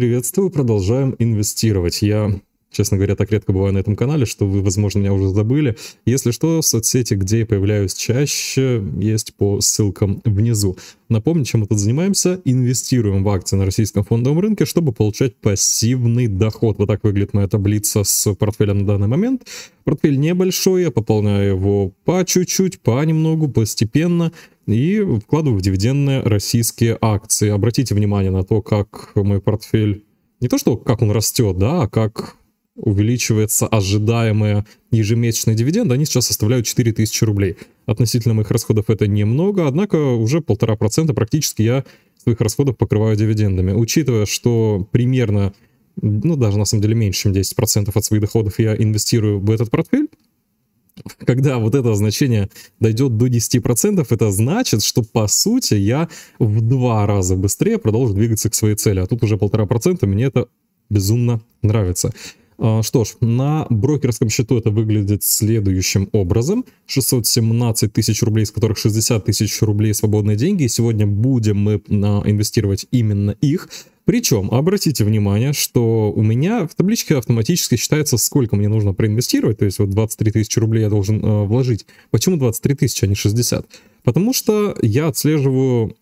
Приветствую, продолжаем инвестировать. Я Честно говоря, так редко бываю на этом канале, что вы, возможно, меня уже забыли. Если что, в соцсети, где я появляюсь чаще, есть по ссылкам внизу. Напомню, чем мы тут занимаемся. Инвестируем в акции на российском фондовом рынке, чтобы получать пассивный доход. Вот так выглядит моя таблица с портфелем на данный момент. Портфель небольшой, я пополняю его по чуть-чуть, понемногу, постепенно и вкладываю в дивидендные российские акции. Обратите внимание на то, как мой портфель, не то что как он растет, да, а как увеличивается ожидаемые ежемесячные дивиденды, они сейчас составляют 4000 рублей. Относительно моих расходов это немного, однако уже полтора процента практически я своих расходов покрываю дивидендами. Учитывая, что примерно, ну даже на самом деле меньше, чем 10% от своих доходов я инвестирую в этот портфель, когда вот это значение дойдет до 10%, это значит, что по сути я в два раза быстрее продолжу двигаться к своей цели. А тут уже полтора процента, мне это безумно нравится. А, что ж, на брокерском счету это выглядит следующим образом. 617 тысяч рублей, из которых 60 тысяч рублей свободные деньги. И сегодня будем мы а, инвестировать именно их. Причем, обратите внимание, что у меня в табличке автоматически считается, сколько мне нужно проинвестировать, то есть вот 23 тысячи рублей я должен а, вложить. Почему 23 тысячи, а не 60? Потому что я отслеживаю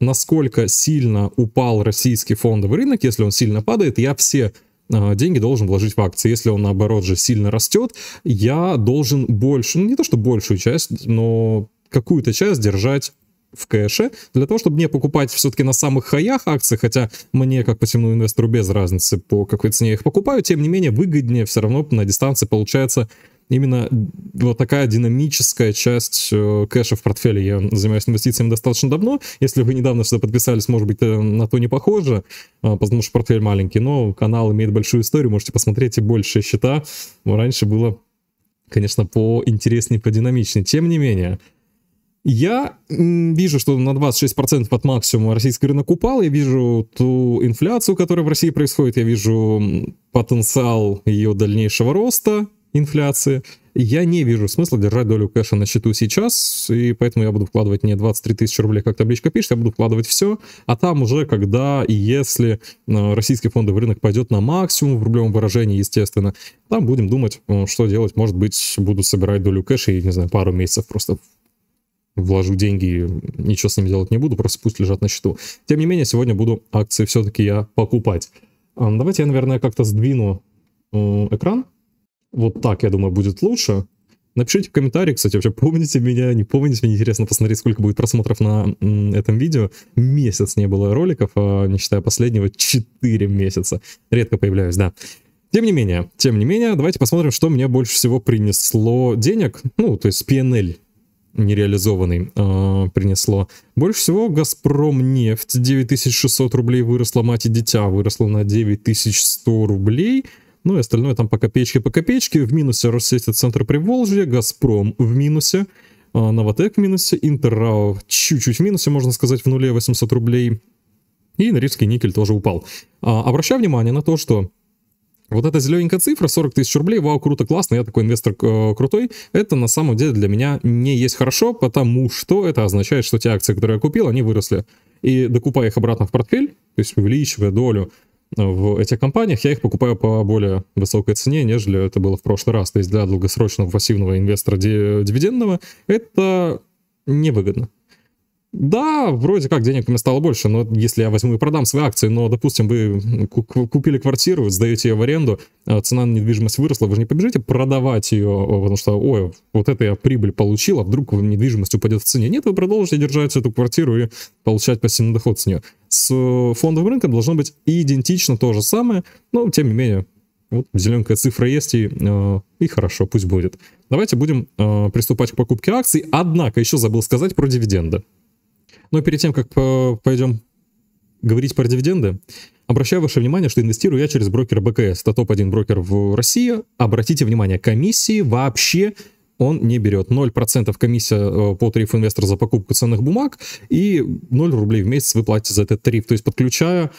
насколько сильно упал российский фондовый рынок, если он сильно падает, я все а, деньги должен вложить в акции. Если он, наоборот же, сильно растет, я должен больше, ну, не то что большую часть, но какую-то часть держать в кэше, для того, чтобы не покупать все-таки на самых хаях акции, хотя мне, как потемному инвестору, без разницы по какой цене их покупаю, тем не менее, выгоднее все равно на дистанции получается именно вот такая динамическая часть э, кэша в портфеле. Я занимаюсь инвестициями достаточно давно. Если вы недавно сюда подписались, может быть, э, на то не похоже, а, потому что портфель маленький, но канал имеет большую историю, можете посмотреть и большие счета. Раньше было, конечно, поинтереснее, подинамичнее. Тем не менее, я вижу, что на 26% от максимума российский рынок упал, я вижу ту инфляцию, которая в России происходит, я вижу потенциал ее дальнейшего роста, инфляции. Я не вижу смысла держать долю кэша на счету сейчас, и поэтому я буду вкладывать не 23 тысячи рублей, как табличка пишет, я буду вкладывать все, а там уже, когда и если э, российский фондовый рынок пойдет на максимум в рублевом выражении, естественно, там будем думать, э, что делать, может быть, буду собирать долю кэша и, не знаю, пару месяцев просто вложу деньги, ничего с ними делать не буду, просто пусть лежат на счету. Тем не менее, сегодня буду акции все-таки я покупать. Давайте я, наверное, как-то сдвину э, экран, вот так, я думаю, будет лучше. Напишите в комментарии, кстати, вообще помните меня, не помните, мне интересно посмотреть, сколько будет просмотров на этом видео. Месяц не было роликов, а, не считая последнего, 4 месяца. Редко появляюсь, да. Тем не менее, тем не менее, давайте посмотрим, что мне больше всего принесло денег, ну, то есть PNL нереализованный э, принесло. Больше всего Газпром нефть 9600 рублей выросла, мать и дитя выросла на 9100 рублей. Ну и остальное там по копеечке, по копеечке. В минусе Россети центр Приволжья, Газпром в минусе, а, Новотек в минусе, Интеррау чуть-чуть в минусе, можно сказать, в нуле 800 рублей. И Норильский никель тоже упал. А, обращаю внимание на то, что вот эта зелененькая цифра, 40 тысяч рублей, вау, круто, классно, я такой инвестор э, крутой, это на самом деле для меня не есть хорошо, потому что это означает, что те акции, которые я купил, они выросли. И докупая их обратно в портфель, то есть увеличивая долю, в этих компаниях, я их покупаю по более высокой цене, нежели это было в прошлый раз. То есть для долгосрочного пассивного инвестора дивидендного это невыгодно. Да, вроде как денег у меня стало больше, но если я возьму и продам свои акции, но, допустим, вы купили квартиру, сдаете ее в аренду, а цена на недвижимость выросла, вы же не побежите продавать ее, потому что, ой, вот это я прибыль получил, а вдруг недвижимость упадет в цене. Нет, вы продолжите держать эту квартиру и получать пассивный доход с нее с фондовым рынком должно быть идентично то же самое, но тем не менее, вот зелененькая цифра есть, и, э, и хорошо, пусть будет. Давайте будем э, приступать к покупке акций, однако еще забыл сказать про дивиденды. Но перед тем, как э, пойдем говорить про дивиденды, обращаю ваше внимание, что инвестирую я через брокера БКС, это топ-1 брокер в России. Обратите внимание, комиссии вообще он не берет. 0% комиссия э, по тарифу инвестора за покупку ценных бумаг и 0 рублей в месяц вы платите за этот тариф. То есть, подключая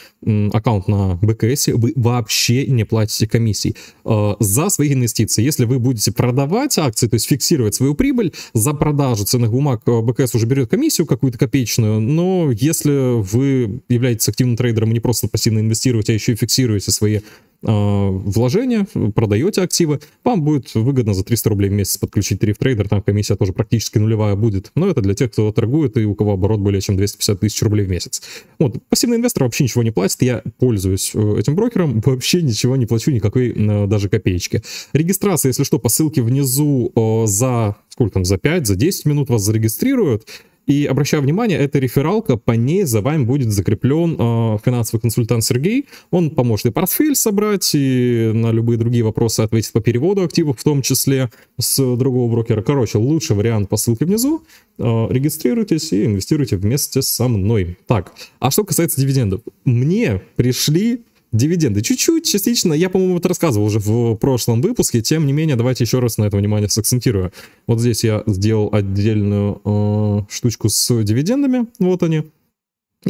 аккаунт на БКС, вы вообще не платите комиссий э, за свои инвестиции. Если вы будете продавать акции, то есть фиксировать свою прибыль, за продажу ценных бумаг э, БКС уже берет комиссию какую-то копеечную, но если вы являетесь активным трейдером и не просто пассивно инвестируете, а еще и фиксируете свои а, вложения, продаете активы, вам будет выгодно за 300 рублей в месяц подключить Триф Трейдер, там комиссия тоже практически нулевая будет, но это для тех, кто торгует и у кого оборот более чем 250 тысяч рублей в месяц. Вот, пассивный инвестор вообще ничего не платит, я пользуюсь э, этим брокером, вообще ничего не плачу, никакой э, даже копеечки. Регистрация, если что, по ссылке внизу э, за сколько там, за 5, за 10 минут вас зарегистрируют, и обращаю внимание, это рефералка, по ней за вами будет закреплен э, финансовый консультант Сергей. Он поможет и портфель собрать, и на любые другие вопросы ответит по переводу активов, в том числе с другого брокера. Короче, лучший вариант по ссылке внизу. Э, регистрируйтесь и инвестируйте вместе со мной. Так, а что касается дивидендов. Мне пришли дивиденды. Чуть-чуть, частично, я, по-моему, это рассказывал уже в прошлом выпуске, тем не менее, давайте еще раз на это внимание сакцентирую. Вот здесь я сделал отдельную э, штучку с дивидендами, вот они.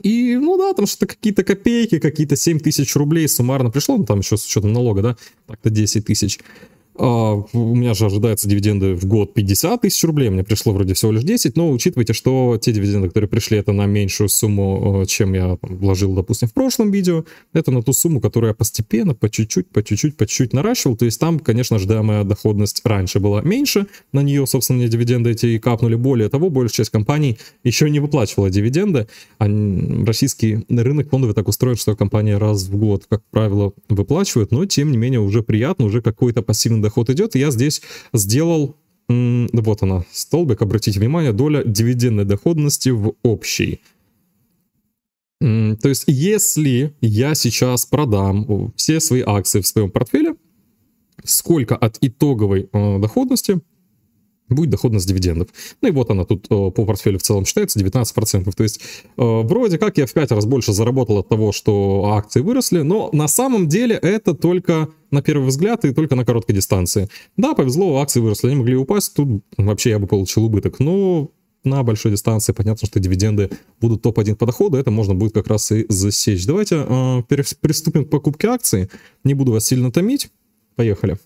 И, ну да, там что-то какие-то копейки, какие-то 7 тысяч рублей суммарно пришло, ну там еще с учетом налога, да, так-то 10 тысяч. Uh, у меня же ожидаются дивиденды в год 50 тысяч рублей, мне пришло вроде всего лишь 10, но учитывайте, что те дивиденды, которые пришли, это на меньшую сумму, э, чем я там, вложил, допустим, в прошлом видео, это на ту сумму, которую я постепенно, по чуть-чуть, по чуть-чуть, по чуть-чуть наращивал, то есть там, конечно, ожидаемая доходность раньше была меньше, на нее, собственно, мне дивиденды эти и капнули, более того, большая часть компаний еще не выплачивала дивиденды, а российский рынок фондовый так устроен, что компания раз в год, как правило, выплачивает, но, тем не менее, уже приятно, уже какой-то пассивный доход доход идет. Я здесь сделал, вот она, столбик, обратите внимание, доля дивидендной доходности в общей. То есть, если я сейчас продам все свои акции в своем портфеле, сколько от итоговой э, доходности будет доходность дивидендов. Ну и вот она тут э, по портфелю в целом считается 19%. То есть э, вроде как я в 5 раз больше заработал от того, что акции выросли, но на самом деле это только на первый взгляд и только на короткой дистанции. Да, повезло, акции выросли, они могли упасть, тут вообще я бы получил убыток, но на большой дистанции понятно, что дивиденды будут топ-1 по доходу, это можно будет как раз и засечь. Давайте э, приступим к покупке акций, не буду вас сильно томить, поехали.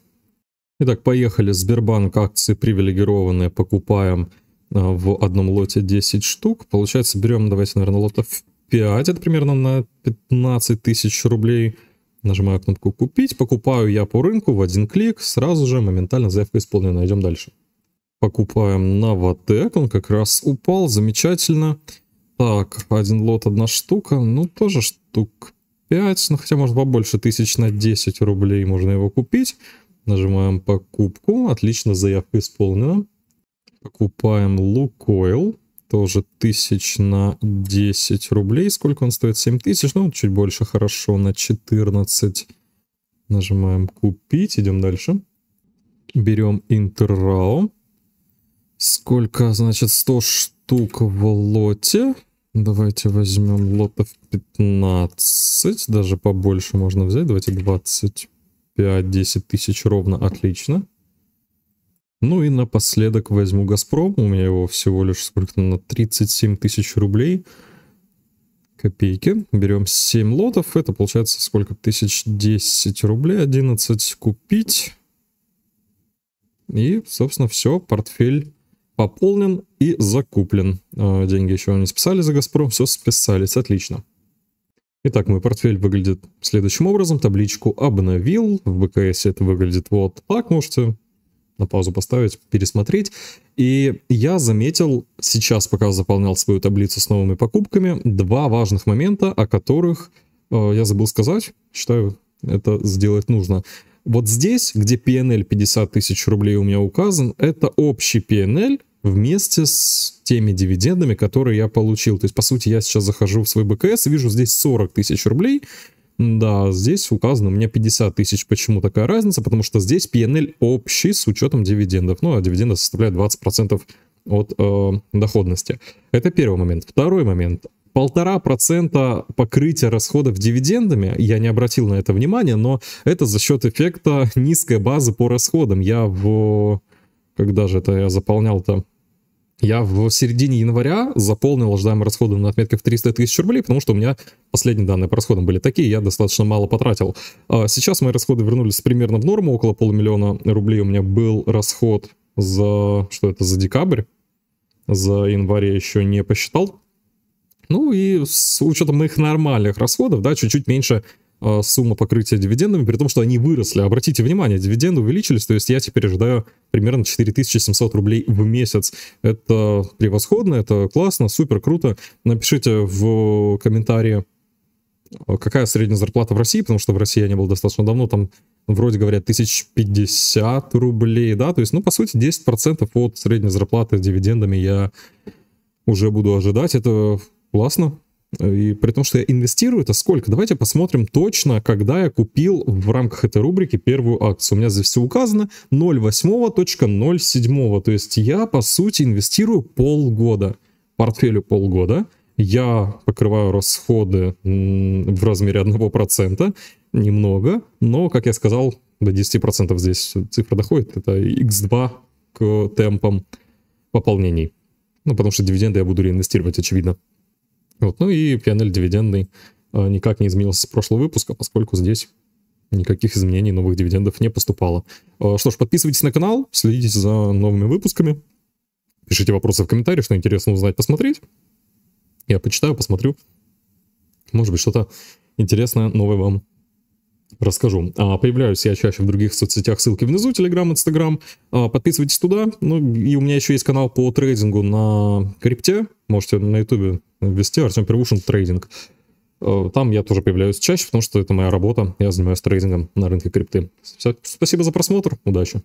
Итак, поехали. Сбербанк акции привилегированные покупаем а, в одном лоте 10 штук. Получается, берем, давайте, наверное, лотов 5. Это примерно на 15 тысяч рублей. Нажимаю кнопку «Купить». Покупаю я по рынку в один клик. Сразу же моментально заявка исполнена. Идем дальше. Покупаем Новотек. Он как раз упал. Замечательно. Так, один лот, одна штука. Ну, тоже штук 5. Ну, хотя, может, побольше. Тысяч на 10 рублей можно его купить. Нажимаем покупку. Отлично, заявка исполнена. Покупаем Лукойл. Тоже 1000 на 10 рублей. Сколько он стоит? 7000. Ну, чуть больше, хорошо, на 14. Нажимаем купить. Идем дальше. Берем Интеррао. Сколько, значит, 100 штук в лоте. Давайте возьмем лотов 15. Даже побольше можно взять. Давайте 20 5-10 тысяч ровно отлично. Ну и напоследок возьму Газпром. У меня его всего лишь сколько то на 37 тысяч рублей. Копейки. Берем 7 лотов. Это получается сколько? тысяч 1010 рублей. 11 купить. И, собственно, все. Портфель пополнен и закуплен. А, деньги еще не списали за Газпром. Все списались. Отлично. Итак, мой портфель выглядит следующим образом. Табличку обновил. В БКС это выглядит вот так. Можете на паузу поставить, пересмотреть. И я заметил сейчас, пока заполнял свою таблицу с новыми покупками, два важных момента, о которых э, я забыл сказать. Считаю, это сделать нужно. Вот здесь, где PNL 50 тысяч рублей у меня указан, это общий PNL, вместе с теми дивидендами, которые я получил. То есть, по сути, я сейчас захожу в свой БКС, вижу здесь 40 тысяч рублей, да, здесь указано у меня 50 тысяч. Почему такая разница? Потому что здесь PNL общий с учетом дивидендов. Ну, а дивиденды составляют 20% от э, доходности. Это первый момент. Второй момент. Полтора процента покрытия расходов дивидендами, я не обратил на это внимания, но это за счет эффекта низкой базы по расходам. Я в... Когда же это я заполнял-то? Я в середине января заполнил ожидаемые расходы на отметке в 300 тысяч рублей, потому что у меня последние данные по расходам были такие, я достаточно мало потратил. А сейчас мои расходы вернулись примерно в норму, около полумиллиона рублей у меня был расход за, что это, за декабрь, за январь я еще не посчитал. Ну и с учетом моих нормальных расходов, да, чуть-чуть меньше Э, сумма покрытия дивидендами, при том, что они выросли. Обратите внимание, дивиденды увеличились, то есть я теперь ожидаю примерно 4700 рублей в месяц. Это превосходно, это классно, супер круто. Напишите в комментарии, э, какая средняя зарплата в России, потому что в России я не был достаточно давно, там вроде говорят 1050 рублей, да, то есть, ну, по сути, 10% от средней зарплаты дивидендами я уже буду ожидать, это классно, и при том, что я инвестирую, это сколько? Давайте посмотрим точно, когда я купил в рамках этой рубрики первую акцию. У меня здесь все указано 0,8.07. То есть я, по сути, инвестирую полгода. Портфелю полгода. Я покрываю расходы в размере 1%. Немного. Но, как я сказал, до 10% здесь цифра доходит. Это x2 к темпам пополнений. Ну, потому что дивиденды я буду реинвестировать, очевидно. Вот, ну и PNL дивидендный а, никак не изменился с прошлого выпуска, поскольку здесь никаких изменений, новых дивидендов не поступало. А, что ж, подписывайтесь на канал, следите за новыми выпусками, пишите вопросы в комментариях, что интересно узнать, посмотреть. Я почитаю, посмотрю. Может быть, что-то интересное новое вам расскажу. А, появляюсь я чаще в других соцсетях, ссылки внизу, Telegram, Instagram. А, подписывайтесь туда. Ну и у меня еще есть канал по трейдингу на крипте. Можете на ютубе ввести Артем Первушин трейдинг. А, там я тоже появляюсь чаще, потому что это моя работа. Я занимаюсь трейдингом на рынке крипты. Спасибо за просмотр. Удачи.